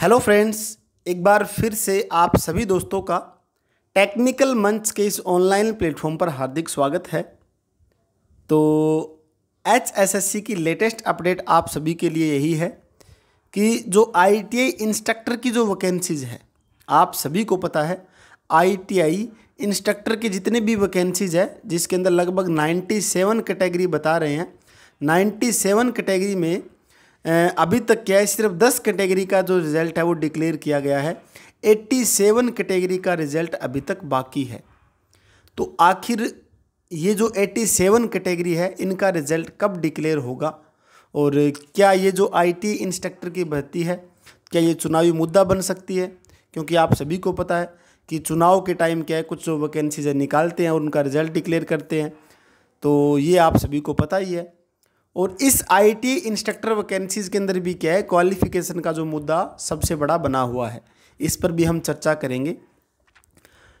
hello friends एक बार फिर से आप सभी दोस्तों का टेक्निकल मंच के इस ऑनलाइन प्लेटफॉर्म पर हार्दिक स्वागत है तो एचएसएससी की लेटेस्ट अपडेट आप सभी के लिए यही है कि जो आईटीआई इंस्ट्रक्टर की जो वैकेंसीज़ है आप सभी को पता है आईटीआई इंस्ट्रक्टर के जितने भी वैकेंसीज़ है जिसके अंदर लगभग 97 कैटेगरी बता रहे हैं 97 कैटेगरी में अभी तक क्या है सिर्फ दस कैटेगरी का जो रिज़ल्ट है वो डिक्लेयर किया गया है एट्टी सेवन कैटेगरी का रिज़ल्ट अभी तक बाकी है तो आखिर ये जो एट्टी सेवन कैटेगरी है इनका रिज़ल्ट कब डिक्लेयर होगा और क्या ये जो आईटी इंस्ट्रक्टर की भर्ती है क्या ये चुनावी मुद्दा बन सकती है क्योंकि आप सभी को पता है कि चुनाव के टाइम क्या है कुछ वैकेंसीज निकालते हैं और उनका रिज़ल्ट डिक्लेयर करते हैं तो ये आप सभी को पता ही है और इस आईटी इंस्ट्रक्टर वैकेंसीज़ के अंदर भी क्या है क्वालिफिकेशन का जो मुद्दा सबसे बड़ा बना हुआ है इस पर भी हम चर्चा करेंगे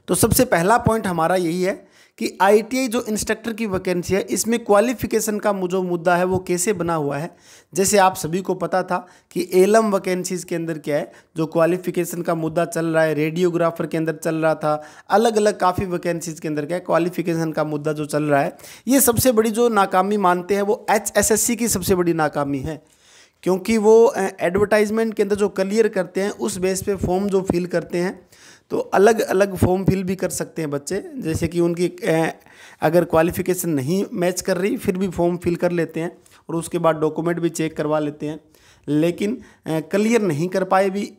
तो सबसे पहला पॉइंट हमारा यही है कि आईटीआई जो इंस्ट्रक्टर की वैकेंसी है इसमें क्वालिफिकेशन का जो मुद्दा है वो कैसे बना हुआ है जैसे आप सभी को पता था कि एलम वैकेंसीज के अंदर क्या है जो क्वालिफिकेशन का मुद्दा चल रहा है रेडियोग्राफर के अंदर चल रहा था अलग अलग काफ़ी वैकेंसीज के अंदर क्या है क्वालिफिकेशन का मुद्दा जो चल रहा है ये सबसे बड़ी जो नाकामी मानते हैं वो एच की सबसे बड़ी नाकामी है क्योंकि वो एडवर्टाइजमेंट के अंदर जो क्लियर करते हैं उस बेस पे फॉर्म जो फिल करते हैं तो अलग अलग फॉर्म फिल भी कर सकते हैं बच्चे जैसे कि उनकी अगर क्वालिफ़िकेशन नहीं मैच कर रही फिर भी फॉर्म फिल कर लेते हैं और उसके बाद डॉक्यूमेंट भी चेक करवा लेते हैं लेकिन क्लियर नहीं कर पाए भी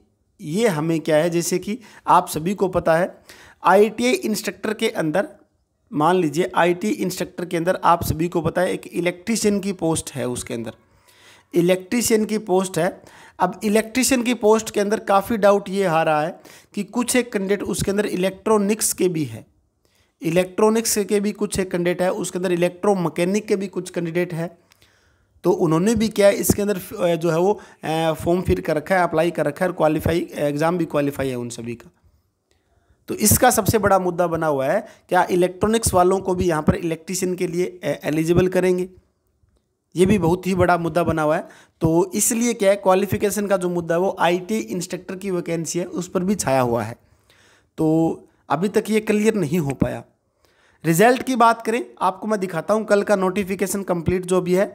ये हमें क्या है जैसे कि आप सभी को पता है आई इंस्ट्रक्टर के अंदर मान लीजिए आईटी इंस्ट्रक्टर के अंदर आप सभी को पता है एक इलेक्ट्रीशियन की पोस्ट है उसके अंदर इलेक्ट्रीशियन की पोस्ट है अब इलेक्ट्रिशियन की पोस्ट के अंदर काफ़ी डाउट ये आ रहा है कि कुछ एक कैंडिडेट उसके अंदर इलेक्ट्रॉनिक्स के भी है इलेक्ट्रॉनिक्स के भी कुछ एक कैंडिडेट है उसके अंदर इलेक्ट्रो मकैनिक के भी कुछ कैंडिडेट है तो उन्होंने भी क्या इसके अंदर जो है वो फॉर्म फिल कर रखा है अप्लाई कर रखा है और क्वालिफाई एग्ज़ाम भी क्वालिफाई है उन सभी का तो इसका सबसे बड़ा मुद्दा बना हुआ है क्या इलेक्ट्रॉनिक्स वालों को भी यहाँ पर इलेक्ट्रिशियन के लिए एलिजिबल करेंगे ये भी बहुत ही बड़ा मुद्दा बना हुआ है तो इसलिए क्या है क्वालिफिकेशन का जो मुद्दा है वो आई इंस्ट्रक्टर की वैकेंसी है उस पर भी छाया हुआ है तो अभी तक ये क्लियर नहीं हो पाया रिजल्ट की बात करें आपको मैं दिखाता हूँ कल का नोटिफिकेशन कंप्लीट जो भी है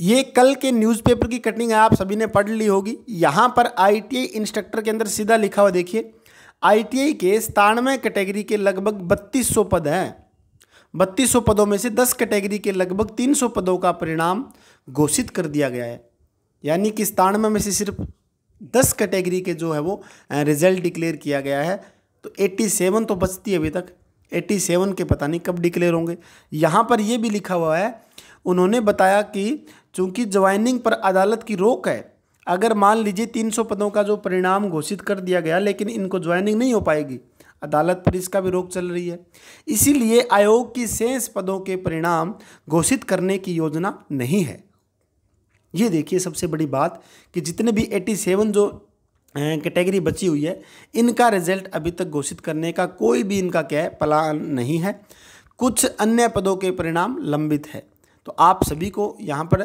ये कल के न्यूज़पेपर की कटिंग है आप सभी ने पढ़ ली होगी यहाँ पर आईटीआई इंस्ट्रक्टर के अंदर सीधा लिखा हुआ देखिए आईटीआई के सतानवे कैटेगरी के लगभग बत्तीस सौ पद हैं बत्तीस पदों में से दस कैटेगरी के लगभग तीन सौ पदों का परिणाम घोषित कर दिया गया है यानी कि सतानवे में से सिर्फ दस कैटेगरी के जो है वो रिजल्ट डिक्लेयर किया गया है तो एट्टी सेवन तो बचती है अभी तक एट्टी सेवन के पता नहीं कब डिक्लेयर होंगे यहाँ पर ये भी लिखा हुआ है उन्होंने बताया कि चूँकि ज्वाइनिंग पर अदालत की रोक है अगर मान लीजिए 300 पदों का जो परिणाम घोषित कर दिया गया लेकिन इनको ज्वाइनिंग नहीं हो पाएगी अदालत पर इसका भी रोक चल रही है इसीलिए आयोग की शेष पदों के परिणाम घोषित करने की योजना नहीं है ये देखिए सबसे बड़ी बात कि जितने भी 87 जो कैटेगरी बची हुई है इनका रिजल्ट अभी तक घोषित करने का कोई भी इनका क्या है प्लान नहीं है कुछ अन्य पदों के परिणाम लंबित है तो आप सभी को यहाँ पर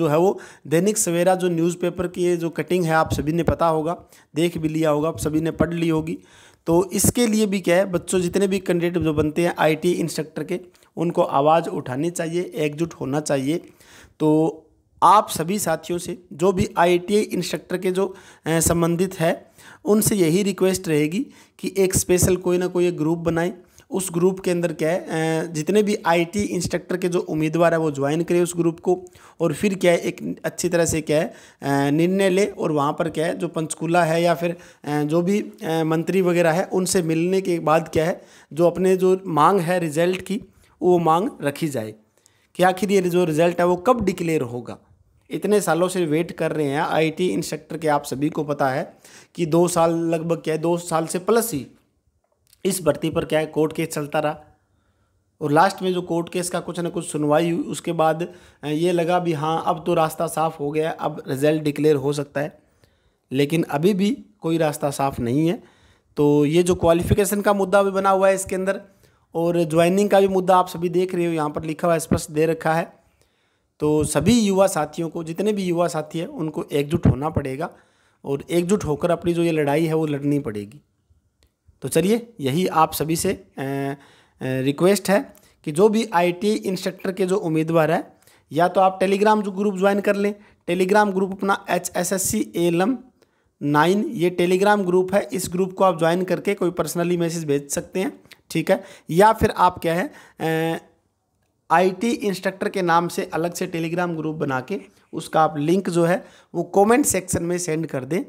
जो है वो दैनिक सवेरा जो न्यूज़पेपर की जो कटिंग है आप सभी ने पता होगा देख भी लिया होगा आप सभी ने पढ़ ली होगी तो इसके लिए भी क्या है बच्चों जितने भी कैंडिडेट जो बनते हैं आई इंस्ट्रक्टर के उनको आवाज़ उठानी चाहिए एकजुट होना चाहिए तो आप सभी साथियों से जो भी आईटीआई इंस्ट्रक्टर के जो संबंधित है उनसे यही रिक्वेस्ट रहेगी कि एक स्पेशल कोई ना कोई एक ग्रुप बनाएं उस ग्रुप के अंदर क्या है जितने भी आईटी इंस्ट्रक्टर के जो उम्मीदवार है वो ज्वाइन करे उस ग्रुप को और फिर क्या है एक अच्छी तरह से क्या है निर्णय ले और वहाँ पर क्या है जो पंचकूला है या फिर जो भी मंत्री वगैरह है उनसे मिलने के बाद क्या है जो अपने जो मांग है रिजल्ट की वो मांग रखी जाए कि आखिर ये जो रिज़ल्ट है वो कब डिक्लेयर होगा इतने सालों से वेट कर रहे हैं आईटी इंस्ट्रक्टर के आप सभी को पता है कि दो साल लगभग क्या है दो साल से प्लस ही इस भर्ती पर क्या है कोर्ट केस चलता रहा और लास्ट में जो कोर्ट केस का कुछ ना कुछ सुनवाई हुई उसके बाद ये लगा भी हाँ अब तो रास्ता साफ़ हो गया अब रिज़ल्ट डिक्लेयर हो सकता है लेकिन अभी भी कोई रास्ता साफ़ नहीं है तो ये जो क्वालिफिकेशन का मुद्दा भी बना हुआ है इसके अंदर और ज्वाइनिंग का भी मुद्दा आप सभी देख रहे हो यहाँ पर लिखा हुआ स्पष्ट दे रखा है तो सभी युवा साथियों को जितने भी युवा साथी हैं उनको एकजुट होना पड़ेगा और एकजुट होकर अपनी जो ये लड़ाई है वो लड़नी पड़ेगी तो चलिए यही आप सभी से रिक्वेस्ट है कि जो भी आई इंस्ट्रक्टर के जो उम्मीदवार है या तो आप टेलीग्राम जो ग्रुप ज्वाइन कर लें टेलीग्राम ग्रुप अपना H S S C L M nine ये टेलीग्राम ग्रुप है इस ग्रुप को आप ज्वाइन करके कोई पर्सनली मैसेज भेज सकते हैं ठीक है या फिर आप क्या है आईटी इंस्ट्रक्टर के नाम से अलग से टेलीग्राम ग्रुप बना के उसका आप लिंक जो है वो कमेंट सेक्शन में सेंड कर दें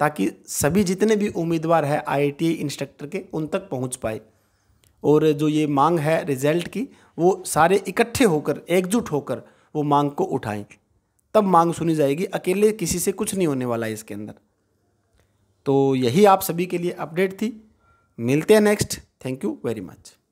ताकि सभी जितने भी उम्मीदवार हैं आई इंस्ट्रक्टर के उन तक पहुंच पाए और जो ये मांग है रिजल्ट की वो सारे इकट्ठे होकर एकजुट होकर वो मांग को उठाएं तब मांग सुनी जाएगी अकेले किसी से कुछ नहीं होने वाला है इसके अंदर तो यही आप सभी के लिए अपडेट थी मिलते हैं next thank you very much